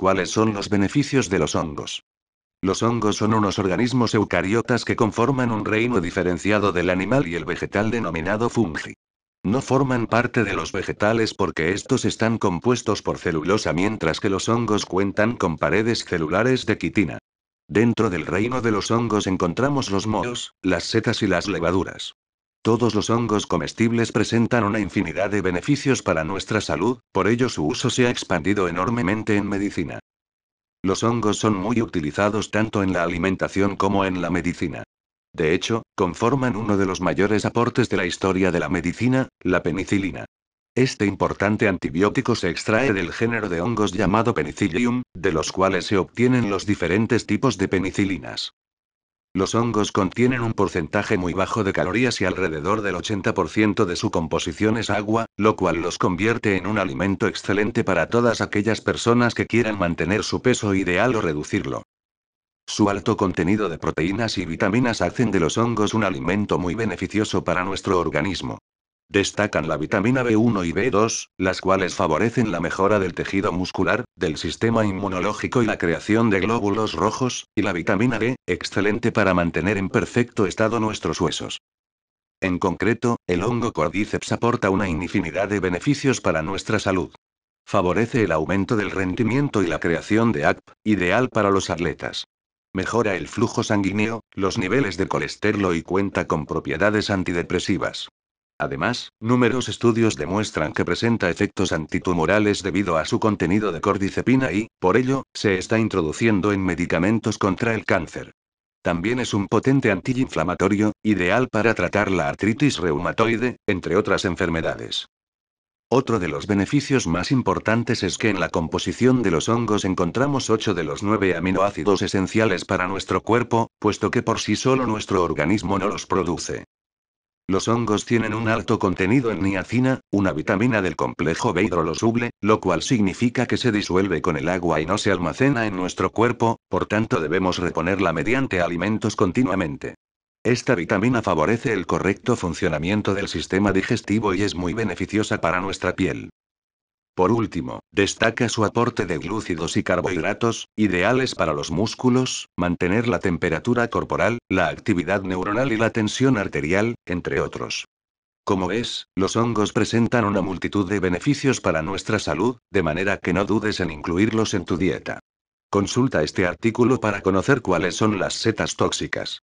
¿Cuáles son los beneficios de los hongos? Los hongos son unos organismos eucariotas que conforman un reino diferenciado del animal y el vegetal denominado fungi. No forman parte de los vegetales porque estos están compuestos por celulosa mientras que los hongos cuentan con paredes celulares de quitina. Dentro del reino de los hongos encontramos los mohos, las setas y las levaduras. Todos los hongos comestibles presentan una infinidad de beneficios para nuestra salud, por ello su uso se ha expandido enormemente en medicina. Los hongos son muy utilizados tanto en la alimentación como en la medicina. De hecho, conforman uno de los mayores aportes de la historia de la medicina, la penicilina. Este importante antibiótico se extrae del género de hongos llamado Penicillium, de los cuales se obtienen los diferentes tipos de penicilinas. Los hongos contienen un porcentaje muy bajo de calorías y alrededor del 80% de su composición es agua, lo cual los convierte en un alimento excelente para todas aquellas personas que quieran mantener su peso ideal o reducirlo. Su alto contenido de proteínas y vitaminas hacen de los hongos un alimento muy beneficioso para nuestro organismo. Destacan la vitamina B1 y B2, las cuales favorecen la mejora del tejido muscular, del sistema inmunológico y la creación de glóbulos rojos, y la vitamina D, excelente para mantener en perfecto estado nuestros huesos. En concreto, el hongo cordyceps aporta una infinidad de beneficios para nuestra salud. Favorece el aumento del rendimiento y la creación de ACP, ideal para los atletas. Mejora el flujo sanguíneo, los niveles de colesterol y cuenta con propiedades antidepresivas. Además, numerosos estudios demuestran que presenta efectos antitumorales debido a su contenido de cordicepina y, por ello, se está introduciendo en medicamentos contra el cáncer. También es un potente antiinflamatorio, ideal para tratar la artritis reumatoide, entre otras enfermedades. Otro de los beneficios más importantes es que en la composición de los hongos encontramos 8 de los 9 aminoácidos esenciales para nuestro cuerpo, puesto que por sí solo nuestro organismo no los produce. Los hongos tienen un alto contenido en niacina, una vitamina del complejo B hidrolosuble, lo cual significa que se disuelve con el agua y no se almacena en nuestro cuerpo, por tanto debemos reponerla mediante alimentos continuamente. Esta vitamina favorece el correcto funcionamiento del sistema digestivo y es muy beneficiosa para nuestra piel. Por último, destaca su aporte de glúcidos y carbohidratos, ideales para los músculos, mantener la temperatura corporal, la actividad neuronal y la tensión arterial, entre otros. Como ves, los hongos presentan una multitud de beneficios para nuestra salud, de manera que no dudes en incluirlos en tu dieta. Consulta este artículo para conocer cuáles son las setas tóxicas.